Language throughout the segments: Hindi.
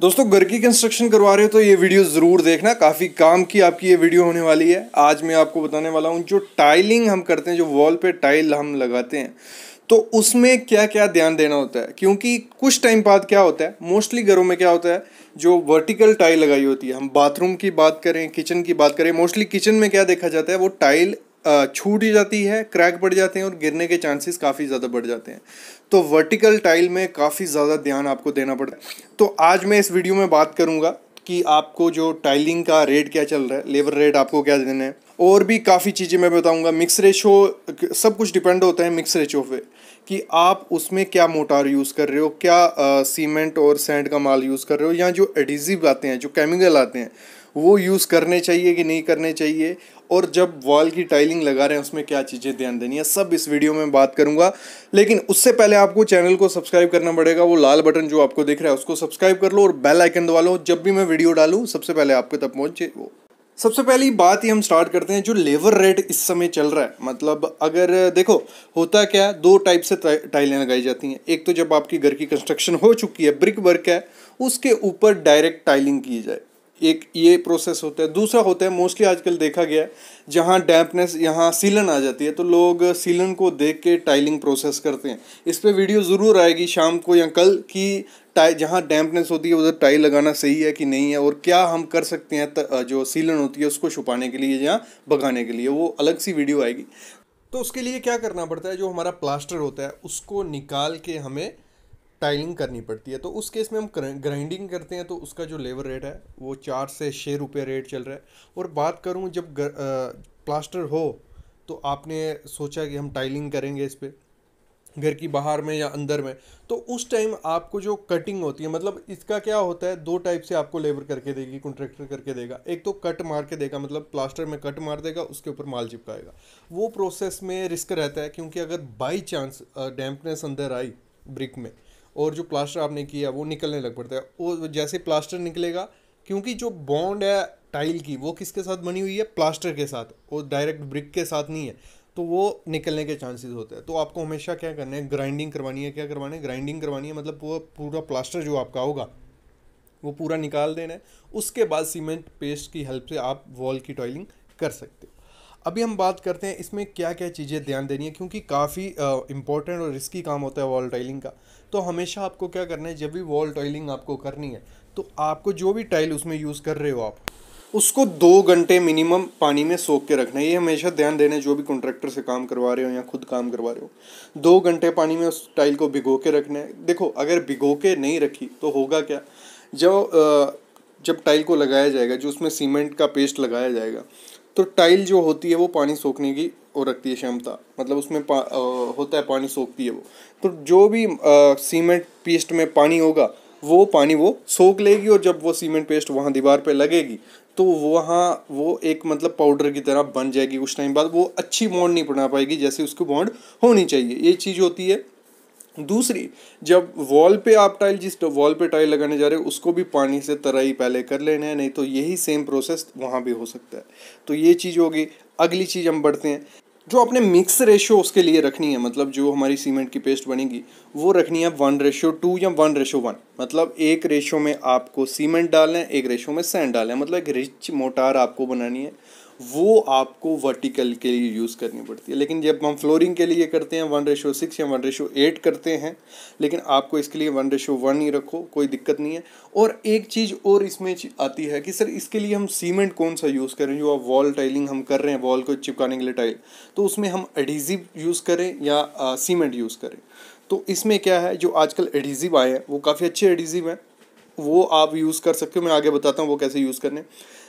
दोस्तों घर की कंस्ट्रक्शन करवा रहे हो तो ये वीडियो ज़रूर देखना काफ़ी काम की आपकी ये वीडियो होने वाली है आज मैं आपको बताने वाला हूँ जो टाइलिंग हम करते हैं जो वॉल पे टाइल हम लगाते हैं तो उसमें क्या क्या ध्यान देना होता है क्योंकि कुछ टाइम बाद क्या होता है मोस्टली घरों में क्या होता है जो वर्टिकल टाइल लगाई होती है हम बाथरूम की बात करें किचन की बात करें मोस्टली किचन में क्या देखा जाता है वो टाइल छूट जाती है क्रैक बढ़ जाते हैं और गिरने के चांसेस काफ़ी ज़्यादा बढ़ जाते हैं तो वर्टिकल टाइल में काफ़ी ज़्यादा ध्यान आपको देना पड़ता है तो आज मैं इस वीडियो में बात करूँगा कि आपको जो टाइलिंग का रेट क्या चल रहा है लेबर रेट आपको क्या देना है और भी काफ़ी चीज़ें मैं बताऊँगा मिक्स रेशो सब कुछ डिपेंड होता है मिक्स रेशो पे कि आप उसमें क्या मोटार यूज़ कर रहे हो क्या आ, सीमेंट और सैंड का माल यूज़ कर रहे हो या जो एडिजिव आते हैं जो केमिकल आते हैं वो यूज़ करने चाहिए कि नहीं करने चाहिए और जब वॉल की टाइलिंग लगा रहे हैं उसमें क्या चीज़ें ध्यान देनी है सब इस वीडियो में बात करूंगा लेकिन उससे पहले आपको चैनल को सब्सक्राइब करना पड़ेगा वो लाल बटन जो आपको दिख रहा है उसको सब्सक्राइब कर लो और बेल आइकन दबा लो जब भी मैं वीडियो डालूँ सबसे पहले आपके तक पहुँचे सबसे पहली बात ही हम स्टार्ट करते हैं जो लेबर रेट इस समय चल रहा है मतलब अगर देखो होता क्या दो टाइप से टाइलें लगाई जाती हैं एक तो जब आपकी घर की कंस्ट्रक्शन हो चुकी है ब्रिक वर्क है उसके ऊपर डायरेक्ट टाइलिंग की जाए एक ये प्रोसेस होता है दूसरा होता है मोस्टली आजकल देखा गया है जहाँ डैम्पनेस यहाँ सीलन आ जाती है तो लोग सीलन को देख के टाइलिंग प्रोसेस करते हैं इस पर वीडियो ज़रूर आएगी शाम को या कल कि टाई जहाँ डैम्पनेस होती है उधर टाइल लगाना सही है कि नहीं है और क्या हम कर सकते हैं त, जो सीलन होती है उसको छुपाने के लिए या भगाने के लिए वो अलग सी वीडियो आएगी तो उसके लिए क्या करना पड़ता है जो हमारा प्लास्टर होता है उसको निकाल के हमें टाइलिंग करनी पड़ती है तो उस केस में हम ग्राइंडिंग करते हैं तो उसका जो लेबर रेट है वो चार से छः रुपये रेट चल रहा है और बात करूँ जब गर, आ, प्लास्टर हो तो आपने सोचा कि हम टाइलिंग करेंगे इस पर घर की बाहर में या अंदर में तो उस टाइम आपको जो कटिंग होती है मतलब इसका क्या होता है दो टाइप से आपको लेबर करके देगी कॉन्ट्रैक्टर करके देगा एक तो कट मार के देगा मतलब प्लास्टर में कट मार देगा उसके ऊपर माल चिपकाएगा वो प्रोसेस में रिस्क रहता है क्योंकि अगर बाई चांस डैम्पनेस अंदर आई ब्रिक में और जो प्लास्टर आपने किया वो निकलने लग पड़ता है और जैसे प्लास्टर निकलेगा क्योंकि जो बॉन्ड है टाइल की वो किसके साथ बनी हुई है प्लास्टर के साथ और डायरेक्ट ब्रिक के साथ नहीं है तो वो निकलने के चांसेस होते हैं तो आपको हमेशा क्या करना है ग्राइंडिंग करवानी है क्या करवाना है ग्राइंडिंग करवानी है मतलब वो पूरा प्लास्टर जो आपका होगा वो पूरा निकाल देना है उसके बाद सीमेंट पेस्ट की हेल्प से आप वॉल की टॉयलिंग कर सकते हो अभी हम बात करते हैं इसमें क्या क्या चीज़ें ध्यान देनी है क्योंकि काफ़ी इंपॉर्टेंट और रिस्की काम होता है वॉल टाइलिंग का तो हमेशा आपको क्या करना है जब भी वॉल टाइलिंग आपको करनी है तो आपको जो भी टाइल उसमें यूज़ कर रहे हो आप उसको दो घंटे मिनिमम पानी में सोख के रखना है ये हमेशा ध्यान देना है जो भी कॉन्ट्रैक्टर से काम करवा रहे हो या खुद काम करवा रहे हो दो घंटे पानी में उस टाइल को भिगो के रखना है देखो अगर भिगो के नहीं रखी तो होगा क्या जब जब टाइल को लगाया जाएगा जो उसमें सीमेंट का पेस्ट लगाया जाएगा तो टाइल जो होती है वो पानी सोखने की वो रखती है क्षमता मतलब उसमें पा, आ, होता है पानी सोखती है वो तो जो भी सीमेंट पेस्ट में पानी होगा वो पानी वो सोख लेगी और जब वो सीमेंट पेस्ट वहाँ दीवार पे लगेगी तो वहाँ वो एक मतलब पाउडर की तरह बन जाएगी उस टाइम बाद वो अच्छी बॉन्ड नहीं बना पाएगी जैसे उसको बॉन्ड होनी चाहिए ये चीज़ होती है दूसरी जब वॉल पे आप टाइल जिस वॉल पे टाइल लगाने जा रहे हो उसको भी पानी से तराई पहले कर लेना है नहीं तो यही सेम प्रोसेस वहाँ भी हो सकता है तो ये चीज़ होगी अगली चीज़ हम बढ़ते हैं जो अपने मिक्स रेशियो उसके लिए रखनी है मतलब जो हमारी सीमेंट की पेस्ट बनेगी वो रखनी है वन रेशियो टू या वन रेशियो वन मतलब एक रेशियो में आपको सीमेंट डालना है एक रेशियो में सैंड डालना है मतलब एक रिच मोटार आपको बनानी है वो आपको वर्टिकल के लिए यूज़ करनी पड़ती है लेकिन जब हम फ्लोरिंग के लिए करते हैं वन रेशो सिक्स या वन रेशो एट करते हैं लेकिन आपको इसके लिए वन रेशो वन ही रखो कोई दिक्कत नहीं है और एक चीज़ और इसमें आती है कि सर इसके लिए हम सीमेंट कौन सा यूज़ करें जो आप वॉल टाइलिंग हम कर रहे हैं वॉल को चिपकाने के लिए टाइल तो उसमें हम एडिजिव यूज़ करें या सीमेंट यूज़ करें तो इसमें क्या है जो आजकल एडिजिव आए हैं वो काफ़ी अच्छे एडिजिव हैं वो आप यूज़ कर सकते हो मैं आगे बताता हूँ वो कैसे यूज़ करने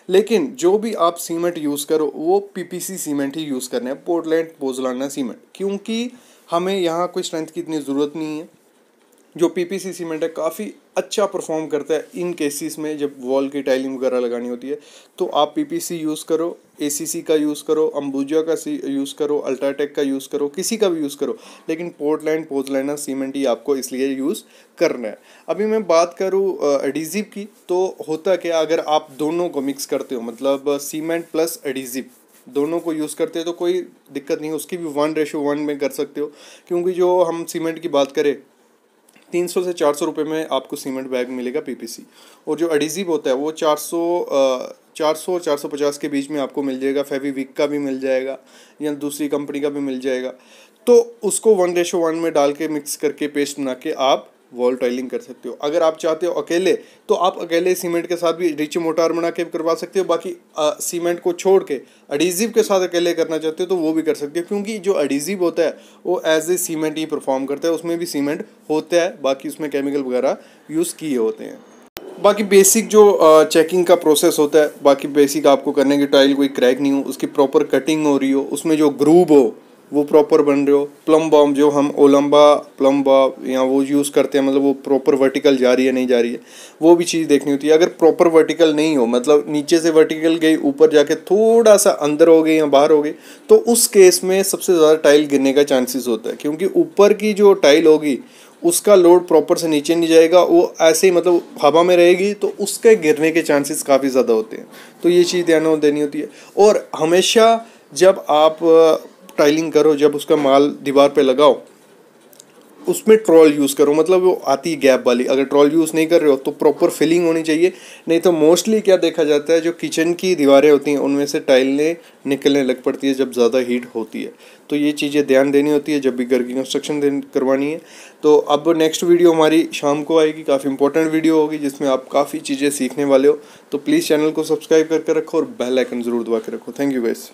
लेकिन जो भी आप सीमेंट यूज़ करो वो पीपीसी सीमेंट ही यूज़ करना है पोर्टलैंड पोजलाना सीमेंट क्योंकि हमें यहाँ कोई स्ट्रेंथ की इतनी ज़रूरत नहीं है जो पीपीसी सीमेंट है काफ़ी अच्छा परफॉर्म करता है इन केसेस में जब वॉल की टाइलिंग वगैरह लगानी होती है तो आप पीपीसी यूज़ करो एसीसी का यूज़ करो अम्बुजा का यूज़ करो अल्ट्राटेक का यूज़ करो किसी का भी यूज़ करो लेकिन पोर्टलैंड पोर्टलैंडा सीमेंट ही आपको इसलिए यूज़ करना है अभी मैं बात करूँ एडिजिव की तो होता क्या अगर आप दोनों को मिक्स करते हो मतलब सीमेंट प्लस एडिजिव दोनों को यूज़ करते हैं तो कोई दिक्कत नहीं उसकी भी वन रेशो वन में कर सकते हो क्योंकि जो हम सीमेंट की बात करें तीन सौ से चार सौ रुपये में आपको सीमेंट बैग मिलेगा पीपीसी और जो अडीजिव होता है वो चार सौ चार सौ और चार सौ पचास के बीच में आपको मिल जाएगा विक का भी मिल जाएगा या दूसरी कंपनी का भी मिल जाएगा तो उसको वन रेशो वन में डाल के मिक्स करके पेस्ट बना के आप वॉल टाइलिंग कर सकते हो अगर आप चाहते हो अकेले तो आप अकेले सीमेंट के साथ भी रिच मोटार बना के करवा सकते हो बाकी सीमेंट को छोड़ के अडीजिव के साथ अकेले करना चाहते हो तो वो भी कर सकते हो क्योंकि जो अडीजिव होता है वो एज ए सीमेंट ही परफॉर्म करता है उसमें भी सीमेंट होता है बाकी उसमें केमिकल वगैरह यूज़ किए होते हैं बाकी बेसिक जो चेकिंग का प्रोसेस होता है बाकी बेसिक आपको करने की टाइल कोई क्रैक नहीं हो उसकी प्रॉपर कटिंग हो रही हो उसमें जो ग्रूब हो वो प्रॉपर बन रहे हो प्लम बॉम्ब जो हम ओलम्बा प्लम बॉम्ब या वो यूज़ करते हैं मतलब वो प्रॉपर वर्टिकल जा रही है नहीं जा रही है वो भी चीज़ देखनी होती है अगर प्रॉपर वर्टिकल नहीं हो मतलब नीचे से वर्टिकल गई ऊपर जाके थोड़ा सा अंदर हो गई या बाहर हो गई तो उस केस में सबसे ज़्यादा टाइल गिरने का चांसेस होता है क्योंकि ऊपर की जो टाइल होगी उसका लोड प्रॉपर से नीचे नहीं जाएगा वो ऐसे ही मतलब हवा में रहेगी तो उसके गिरने के चांसेस काफ़ी ज़्यादा होते हैं तो ये चीज़ ध्यान देनी होती है और हमेशा जब आप टाइलिंग करो जब उसका माल दीवार पे लगाओ उसमें ट्रॉल यूज़ करो मतलब वो आती है गैप वाली अगर ट्रॉल यूज़ नहीं कर रहे हो तो प्रॉपर फिलिंग होनी चाहिए नहीं तो मोस्टली क्या देखा जाता है जो किचन की दीवारें होती हैं उनमें से टाइलें निकलने लग पड़ती है जब ज़्यादा हीट होती है तो ये चीज़ें ध्यान देनी होती है जब भी घर की कंस्ट्रक्शन करवानी है तो अब नेक्स्ट वीडियो हमारी शाम को आएगी काफ़ी इंपॉर्टेंट वीडियो होगी जिसमें आप काफ़ी चीज़ें सीखने वाले हो तो प्लीज़ चैनल को सब्सक्राइब करके रखो और बेलाइकन ज़रूर दबा के रखो थैंक यू गाइस